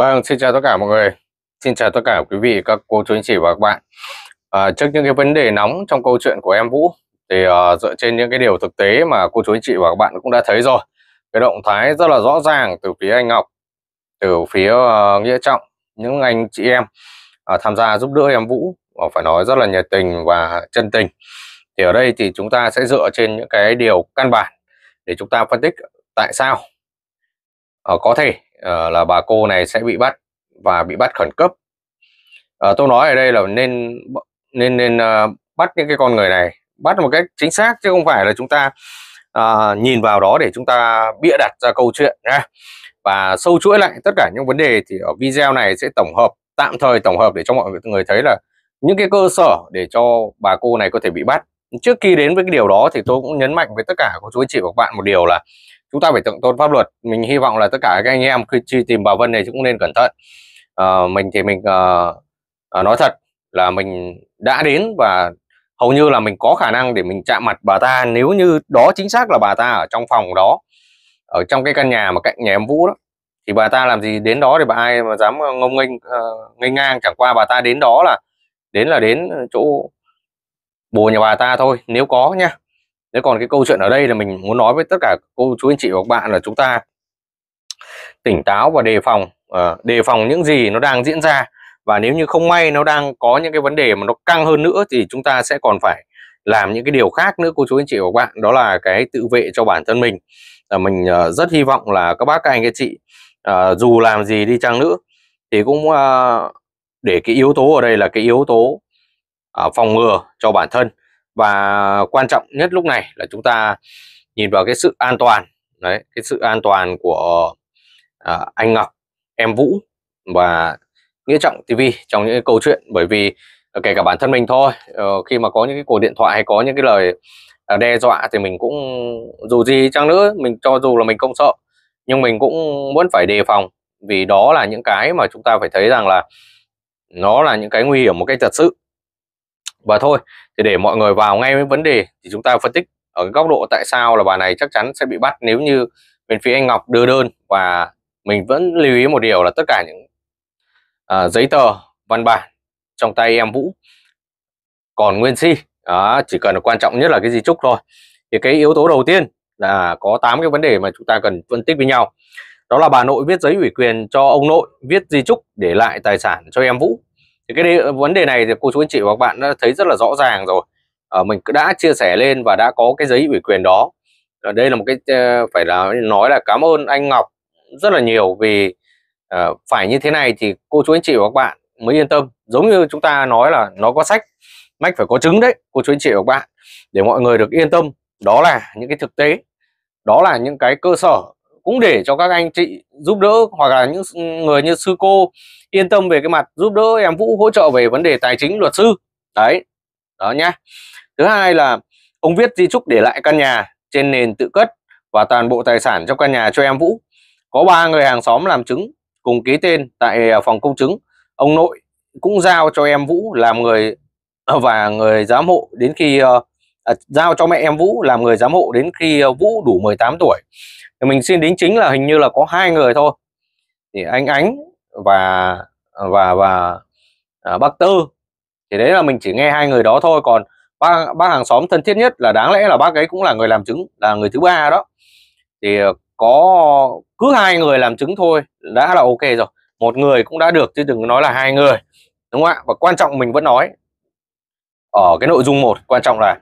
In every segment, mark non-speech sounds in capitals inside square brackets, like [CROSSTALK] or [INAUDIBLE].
Vâng, xin chào tất cả mọi người. Xin chào tất cả quý vị, các cô chú anh chị và các bạn. À, trước những cái vấn đề nóng trong câu chuyện của em Vũ, thì uh, dựa trên những cái điều thực tế mà cô chú anh chị và các bạn cũng đã thấy rồi. Cái động thái rất là rõ ràng từ phía anh Ngọc, từ phía uh, Nghĩa Trọng, những anh chị em uh, tham gia giúp đỡ em Vũ, uh, phải nói rất là nhiệt tình và chân tình. Thì ở đây thì chúng ta sẽ dựa trên những cái điều căn bản để chúng ta phân tích tại sao uh, có thể Ờ, là bà cô này sẽ bị bắt và bị bắt khẩn cấp uh, tôi nói ở đây là nên nên nên uh, bắt những cái con người này bắt một cách chính xác chứ không phải là chúng ta uh, nhìn vào đó để chúng ta bịa đặt ra câu chuyện nha và sâu chuỗi lại tất cả những vấn đề thì ở video này sẽ tổng hợp tạm thời tổng hợp để cho mọi người thấy là những cái cơ sở để cho bà cô này có thể bị bắt trước khi đến với cái điều đó thì tôi cũng nhấn mạnh với tất cả cô chú anh chị và các bạn một điều là chúng ta phải thượng tôn pháp luật mình hy vọng là tất cả các anh em khi truy tìm bà Vân này cũng nên cẩn thận à, mình thì mình à, à, nói thật là mình đã đến và hầu như là mình có khả năng để mình chạm mặt bà ta nếu như đó chính xác là bà ta ở trong phòng đó ở trong cái căn nhà mà cạnh nhà em Vũ đó thì bà ta làm gì đến đó thì bà ai mà dám ngông nghênh nghênh ngang chẳng qua bà ta đến đó là đến là đến chỗ bồ nhà bà ta thôi nếu có nhá thế còn cái câu chuyện ở đây là mình muốn nói với tất cả cô chú anh chị và các bạn là chúng ta tỉnh táo và đề phòng à, đề phòng những gì nó đang diễn ra và nếu như không may nó đang có những cái vấn đề mà nó căng hơn nữa thì chúng ta sẽ còn phải làm những cái điều khác nữa cô chú anh chị và các bạn đó là cái tự vệ cho bản thân mình à, mình uh, rất hy vọng là các bác các anh các chị uh, dù làm gì đi chăng nữa thì cũng uh, để cái yếu tố ở đây là cái yếu tố uh, phòng ngừa cho bản thân và quan trọng nhất lúc này là chúng ta nhìn vào cái sự an toàn đấy cái sự an toàn của à, anh Ngọc em Vũ và Nghĩa Trọng TV trong những cái câu chuyện bởi vì à, kể cả bản thân mình thôi uh, khi mà có những cái cuộc điện thoại hay có những cái lời uh, đe dọa thì mình cũng dù gì chăng nữa mình cho dù là mình không sợ nhưng mình cũng muốn phải đề phòng vì đó là những cái mà chúng ta phải thấy rằng là nó là những cái nguy hiểm một cách thật sự và thôi thì để mọi người vào ngay với vấn đề thì chúng ta phân tích ở cái góc độ tại sao là bà này chắc chắn sẽ bị bắt nếu như bên phía anh Ngọc đưa đơn và mình vẫn lưu ý một điều là tất cả những à, giấy tờ văn bản trong tay em Vũ còn nguyên si đó, chỉ cần là quan trọng nhất là cái di trúc thôi thì cái yếu tố đầu tiên là có 8 cái vấn đề mà chúng ta cần phân tích với nhau đó là bà nội viết giấy ủy quyền cho ông nội viết di trúc để lại tài sản cho em Vũ thì cái đề, vấn đề này thì cô chú anh chị và các bạn đã thấy rất là rõ ràng rồi à, mình đã chia sẻ lên và đã có cái giấy ủy quyền đó ở ờ, đây là một cái ờ, phải là nói là cảm ơn anh Ngọc rất là nhiều vì uh, phải như thế này thì cô chú anh chị và các bạn mới yên tâm giống như chúng ta nói là nó có sách mách phải có chứng đấy cô chú anh chị và các bạn để mọi người được yên tâm đó là những cái thực tế đó là những cái cơ sở cũng để cho các anh chị giúp đỡ hoặc là những người như sư cô yên tâm về cái mặt giúp đỡ em Vũ hỗ trợ về vấn đề tài chính luật sư đấy đó nhá thứ hai là ông viết di chúc để lại căn nhà trên nền tự cất và toàn bộ tài sản trong căn nhà cho em Vũ có ba người hàng xóm làm chứng cùng ký tên tại à, phòng công chứng ông nội cũng giao cho em Vũ làm người à, và người giám hộ đến khi uh, Ờ, giao cho mẹ em Vũ làm người giám hộ đến khi ờ, Vũ đủ 18 tuổi thì mình xin đính chính là hình như là có hai người thôi thì anh Ánh và ờ, và và à, bác Tư thì đấy là mình chỉ nghe hai người đó thôi còn bác bác hàng xóm thân thiết nhất là đáng lẽ là bác ấy cũng là người làm chứng là người thứ ba đó thì có cứ hai người làm chứng thôi đã là ok rồi một người cũng đã được chứ đừng nói là hai người đúng không ạ và quan trọng mình vẫn nói ở cái nội dung một quan trọng là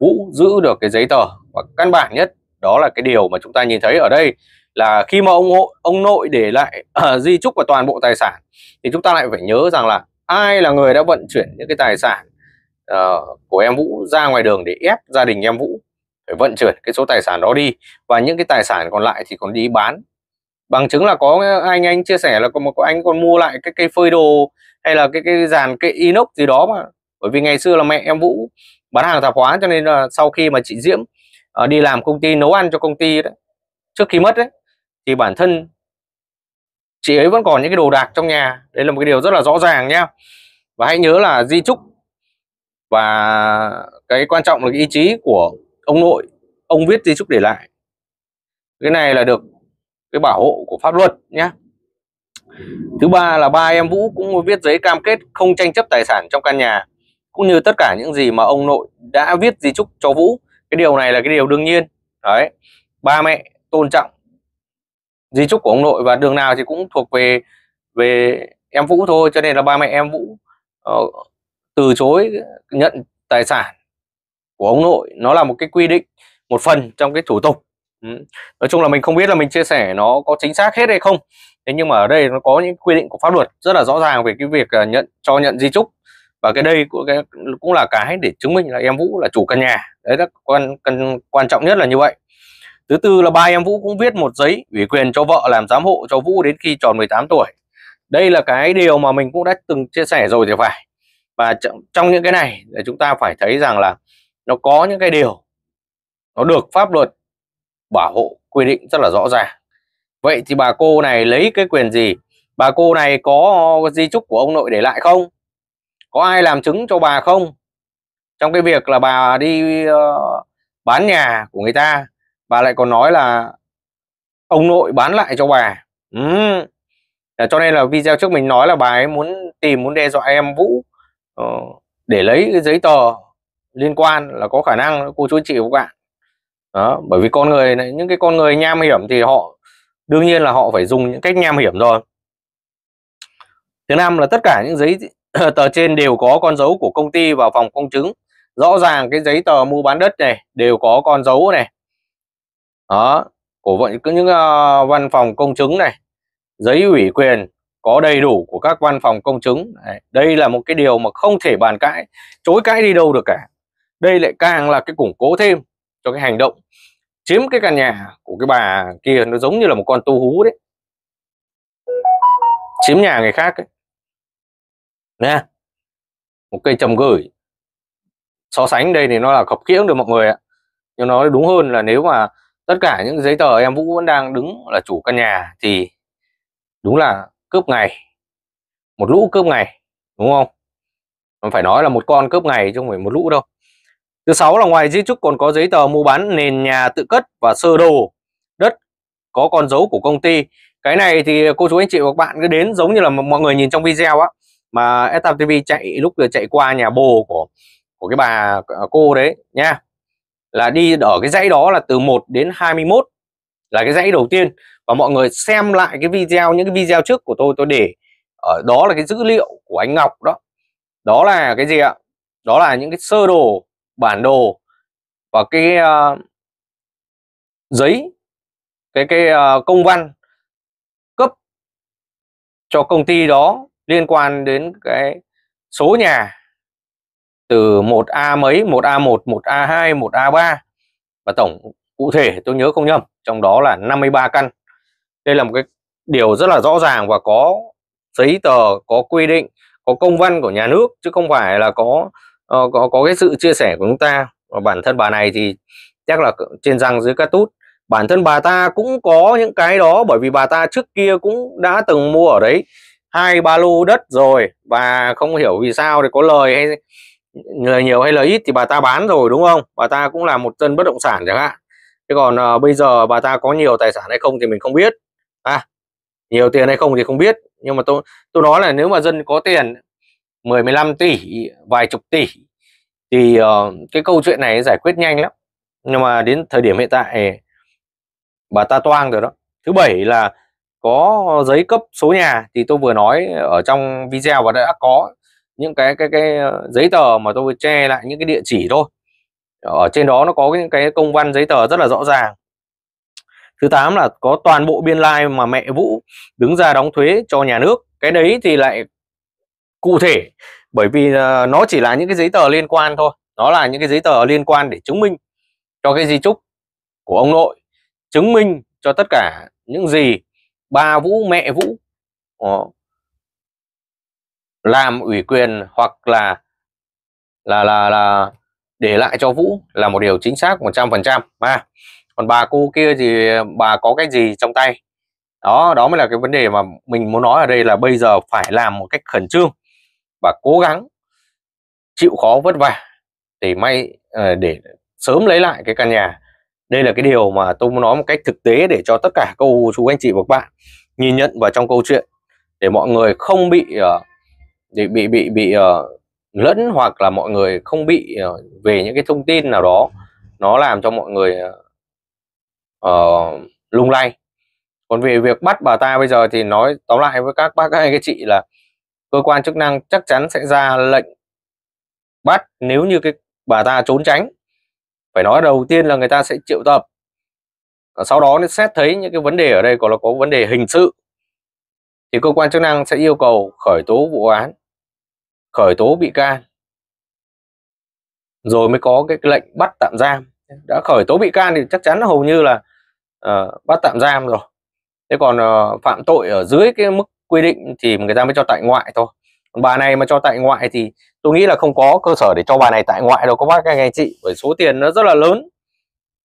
Vũ giữ được cái giấy tờ và căn bản nhất đó là cái điều mà chúng ta nhìn thấy ở đây là khi mà ông ông nội để lại uh, di trúc và toàn bộ tài sản thì chúng ta lại phải nhớ rằng là ai là người đã vận chuyển những cái tài sản uh, của em Vũ ra ngoài đường để ép gia đình em Vũ phải vận chuyển cái số tài sản đó đi và những cái tài sản còn lại thì còn đi bán bằng chứng là có anh anh chia sẻ là có một anh còn mua lại cái cây phơi đồ hay là cái cái dàn cái inox gì đó mà bởi vì ngày xưa là mẹ em Vũ bán hàng tạp hóa cho nên là sau khi mà chị Diễm uh, đi làm công ty nấu ăn cho công ty đấy trước khi mất đấy thì bản thân chị ấy vẫn còn những cái đồ đạc trong nhà đấy là một cái điều rất là rõ ràng nhá và hãy nhớ là di trúc và cái quan trọng là cái ý chí của ông nội ông viết di trúc để lại cái này là được cái bảo hộ của pháp luật nhé thứ ba là ba em vũ cũng viết giấy cam kết không tranh chấp tài sản trong căn nhà cũng như tất cả những gì mà ông nội đã viết di chúc cho Vũ cái điều này là cái điều đương nhiên đấy ba mẹ tôn trọng di chúc của ông nội và đường nào thì cũng thuộc về về em Vũ thôi cho nên là ba mẹ em Vũ uh, từ chối nhận tài sản của ông nội nó là một cái quy định một phần trong cái thủ tục ừ. nói chung là mình không biết là mình chia sẻ nó có chính xác hết hay không thế nhưng mà ở đây nó có những quy định của pháp luật rất là rõ ràng về cái việc à, nhận cho nhận di chúc và cái đây cũng, cái, cũng là cái để chứng minh là em Vũ là chủ căn nhà đấy là quan cần quan trọng nhất là như vậy thứ tư là ba em Vũ cũng viết một giấy ủy quyền cho vợ làm giám hộ cho Vũ đến khi tròn 18 tuổi đây là cái điều mà mình cũng đã từng chia sẻ rồi thì phải và trong những cái này thì chúng ta phải thấy rằng là nó có những cái điều nó được pháp luật bảo hộ quy định rất là rõ ràng vậy thì bà cô này lấy cái quyền gì bà cô này có di trúc của ông nội để lại không có ai làm chứng cho bà không trong cái việc là bà đi ờ, bán nhà của người ta bà lại còn nói là ông nội bán lại cho bà ừ. Ờ, cho nên là video trước mình nói là bà ấy muốn tìm muốn đe dọa em vũ ờ, để lấy cái giấy tờ liên quan là có khả năng cô chú chị của bạn đó bởi vì con người này những cái con người nham hiểm thì họ đương nhiên là họ phải dùng những cách nham hiểm rồi thứ năm là tất cả những giấy [CLEARS THROAT] tờ trên đều có con dấu của công ty và phòng công chứng rõ ràng cái giấy tờ mua bán đất này đều có con dấu này đó của vậy những uh, văn phòng công chứng này giấy ủy quyền có đầy đủ của các văn phòng công chứng Đấy, đây là một cái điều mà không thể bàn cãi chối cãi đi đâu được cả đây lại càng là cái củng cố thêm cho cái hành động chiếm cái căn nhà của cái bà kia nó giống như là một con tu hú đấy chiếm nhà người khác ấy nè một cây trầm gửi so sánh đây thì nó là khập khiễng được mọi người ạ nhưng nói đúng hơn là nếu mà tất cả những giấy tờ em Vũ vẫn đang đứng là chủ căn nhà thì đúng là cướp ngày một lũ cướp ngày đúng không mà phải nói là một con cướp ngày chứ không phải một lũ đâu thứ sáu là ngoài di trúc còn có giấy tờ mua bán nền nhà tự cất và sơ đồ đất có con dấu của công ty cái này thì cô chú anh chị và các bạn cứ đến giống như là mọi người nhìn trong video á mà S8 TV chạy lúc vừa chạy qua nhà bồ của của cái bà à, cô đấy nha là đi ở cái dãy đó là từ 1 đến 21 là cái dãy đầu tiên và mọi người xem lại cái video những cái video trước của tôi tôi để ở đó là cái dữ liệu của anh Ngọc đó đó là cái gì ạ đó là những cái sơ đồ bản đồ và cái uh, giấy cái cái uh, công văn cấp cho công ty đó liên quan đến cái số nhà từ 1A mấy 1A1 1A2 1A3 và tổng cụ thể tôi nhớ không nhầm trong đó là 53 căn đây là một cái điều rất là rõ ràng và có giấy tờ có quy định có công văn của nhà nước chứ không phải là có ờ, có có cái sự chia sẻ của chúng ta và bản thân bà này thì chắc là trên răng dưới cát tút bản thân bà ta cũng có những cái đó bởi vì bà ta trước kia cũng đã từng mua ở đấy hai ba lô đất rồi và không hiểu vì sao thì có lời hay lời nhiều hay lời ít thì bà ta bán rồi đúng không bà ta cũng là một dân bất động sản chẳng hạn thế còn à, bây giờ bà ta có nhiều tài sản hay không thì mình không biết à nhiều tiền hay không thì không biết nhưng mà tôi tôi nói là nếu mà dân có tiền 10 15 tỷ vài chục tỷ thì uh, cái câu chuyện này giải quyết nhanh lắm nhưng mà đến thời điểm hiện tại bà ta toang rồi đó thứ bảy là có giấy cấp số nhà thì tôi vừa nói ở trong video và đã có những cái cái cái ờ, giấy tờ mà tôi vừa che lại những cái địa chỉ thôi ở trên đó nó có những cái công văn giấy tờ rất là rõ ràng thứ tám là có toàn bộ biên lai mà mẹ Vũ đứng ra đóng thuế cho nhà nước cái đấy thì lại cụ thể bởi vì ờ, nó chỉ là những cái giấy tờ liên quan thôi nó là những cái giấy tờ liên quan để chứng minh cho cái di trúc của ông nội chứng minh cho tất cả những gì ba vũ mẹ vũ làm ủy quyền hoặc là là là là để lại cho vũ là một điều chính xác 100% mà còn bà cô kia thì bà có cái gì trong tay đó đó mới là cái vấn đề mà mình muốn nói ở đây là bây giờ phải làm một cách khẩn trương và cố gắng chịu khó vất vả để may ờ, để sớm lấy lại cái căn nhà đây là cái điều mà tôi muốn nói một cách thực tế để cho tất cả các chú anh chị và các bạn nhìn nhận vào trong câu chuyện để mọi người không bị uh, bị bị bị uh, lẫn hoặc là mọi người không bị uh, về những cái thông tin nào đó nó làm cho mọi người uh, lung lay còn về việc bắt bà ta bây giờ thì nói tóm lại với các bác các anh các chị là cơ quan chức năng chắc chắn sẽ ra lệnh bắt nếu như cái bà ta trốn tránh phải nói đầu tiên là người ta sẽ triệu tập và sau đó xét thấy những cái vấn đề ở đây có là có vấn đề hình sự thì cơ quan chức năng sẽ yêu cầu khởi tố vụ án khởi tố bị can rồi mới có cái, lệnh bắt tạm giam đã khởi tố bị can thì chắc chắn hầu như là uh, bắt tạm giam rồi thế còn uh, phạm tội ở dưới cái mức quy định thì người ta mới cho tại ngoại thôi bà này mà cho tại ngoại thì tôi nghĩ là không có cơ sở để cho bà này tại ngoại đâu các bác các anh chị bởi số tiền nó rất là lớn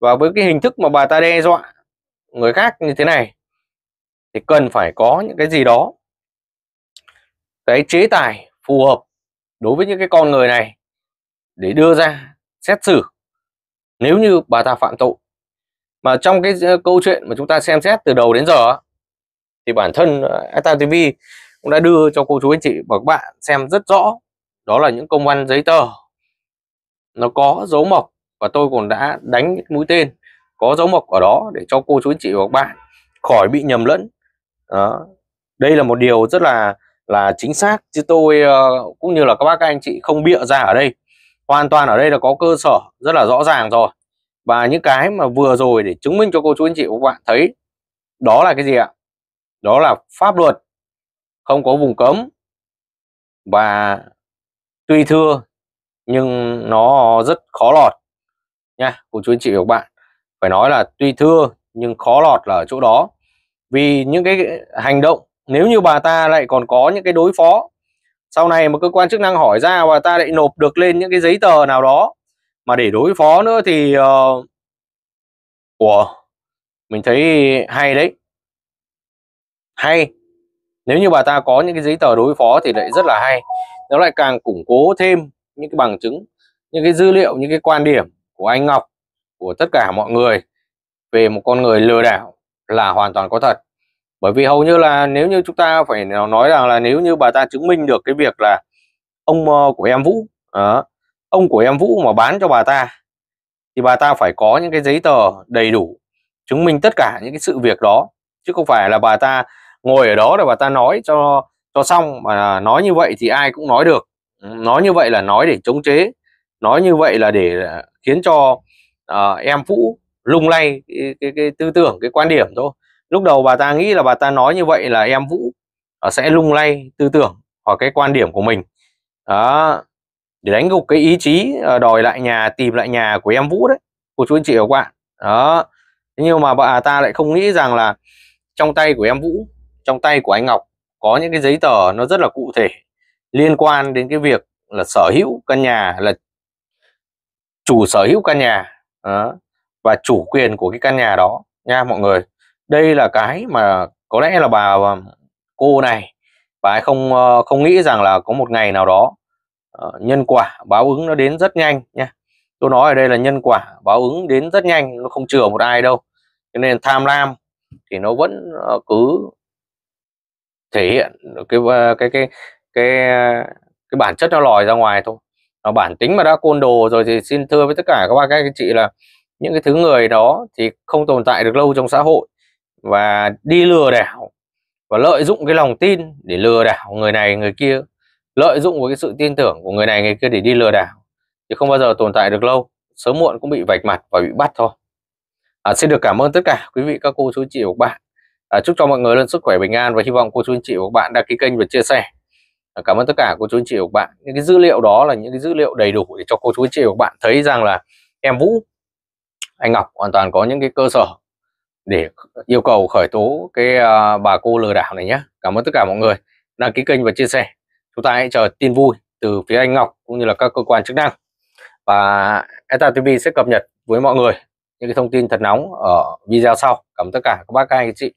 và với cái hình thức mà bà ta đe dọa người khác như thế này thì cần phải có những cái gì đó cái chế tài phù hợp đối với những cái con người này để đưa ra xét xử nếu như bà ta phạm tội mà trong cái ờ, câu chuyện mà chúng ta xem xét từ đầu đến giờ thì bản thân ờ, Atta TV cũng đã đưa cho cô chú anh chị và các bạn xem rất rõ đó là những công văn giấy tờ nó có dấu mộc và tôi còn đã đánh mũi tên có dấu mộc ở đó để cho cô chú anh chị và các bạn khỏi bị nhầm lẫn đó. đây là một điều rất là là chính xác chứ tôi ờ, cũng như là các bác các anh chị không bịa ra ở đây hoàn toàn ở đây là có cơ sở rất là rõ ràng rồi và những cái mà vừa rồi để chứng minh cho cô chú anh chị và các bạn thấy đó là cái gì ạ đó là pháp luật không có vùng cấm và tuy thưa nhưng nó rất khó lọt nha của chú anh chị và các bạn phải nói là tuy thưa nhưng khó lọt là ở chỗ đó vì những cái hành động nếu như bà ta lại còn có những cái đối phó sau này mà cơ quan chức năng hỏi ra bà ta lại nộp được lên những cái giấy tờ nào đó mà để đối phó nữa thì uh, ờ, của mình thấy hay đấy hay nếu như bà ta có những cái giấy tờ đối phó thì lại rất là hay nó lại càng củng cố thêm những cái bằng chứng những cái dữ liệu những cái quan điểm của anh Ngọc của tất cả mọi người về một con người lừa đảo là hoàn toàn có thật bởi vì hầu như là nếu như chúng ta phải nói rằng là nếu như bà ta chứng minh được cái việc là ông ờ, của em Vũ đó, ông của em Vũ mà bán cho bà ta thì bà ta phải có những cái giấy tờ đầy đủ chứng minh tất cả những cái sự việc đó chứ không phải là bà ta ngồi ở đó rồi bà ta nói cho cho xong mà nói như vậy thì ai cũng nói được ừ, nói như vậy là nói để chống chế nói như vậy là để à, khiến cho uh, em vũ lung lay cái, cái, cái tư tưởng cái quan điểm thôi lúc đầu bà ta nghĩ là bà ta nói như vậy là em vũ à, sẽ lung lay tư tưởng hoặc cái quan điểm của mình đó để đánh gục cái ý chí đòi lại nhà tìm lại nhà của em vũ đấy của chú anh chị và các bạn đó nhưng mà bà ta lại không nghĩ rằng là trong tay của em vũ trong tay của anh Ngọc có những cái giấy tờ nó rất là cụ thể liên quan đến cái việc là sở hữu căn nhà là chủ sở hữu căn nhà đó, và chủ quyền của cái căn nhà đó nha mọi người đây là cái mà có lẽ là bà cô này bà ấy không ờ, không nghĩ rằng là có một ngày nào đó ờ, nhân quả báo ứng nó đến rất nhanh nha tôi nói ở đây là nhân quả báo ứng đến rất nhanh nó không chừa một ai đâu cho nên tham lam thì nó vẫn ờ, cứ thể hiện cái cái cái cái cái bản chất nó lòi ra ngoài thôi nó bản tính mà đã côn đồ rồi thì xin thưa với tất cả các bác các anh chị là những cái thứ người đó thì không tồn tại được lâu trong xã hội và đi lừa đảo và lợi dụng cái lòng tin để lừa đảo người này người kia lợi dụng của cái sự tin tưởng của người này người kia để đi lừa đảo thì không bao giờ tồn tại được lâu sớm muộn cũng bị vạch mặt và bị bắt thôi à, xin được cảm ơn tất cả quý vị các cô chú chị và các bạn à, chúc cho mọi người luôn sức khỏe bình an và hy vọng cô chú anh chị và các bạn đăng ký kênh và chia sẻ à, cảm ơn tất cả cô chú anh chị và các bạn những cái dữ liệu đó là những cái dữ liệu đầy đủ để cho cô chú anh chị và các bạn thấy rằng là em Vũ anh Ngọc hoàn toàn có những cái cơ sở để yêu cầu khởi tố cái uh, bà cô lừa đảo này nhé cảm ơn tất cả mọi người đăng ký kênh và chia sẻ chúng ta hãy chờ tin vui từ phía anh Ngọc cũng như là các cơ quan chức năng và ETA TV sẽ cập nhật với mọi người những cái thông tin thật nóng ở video sau cảm ơn tất cả các bác các anh chị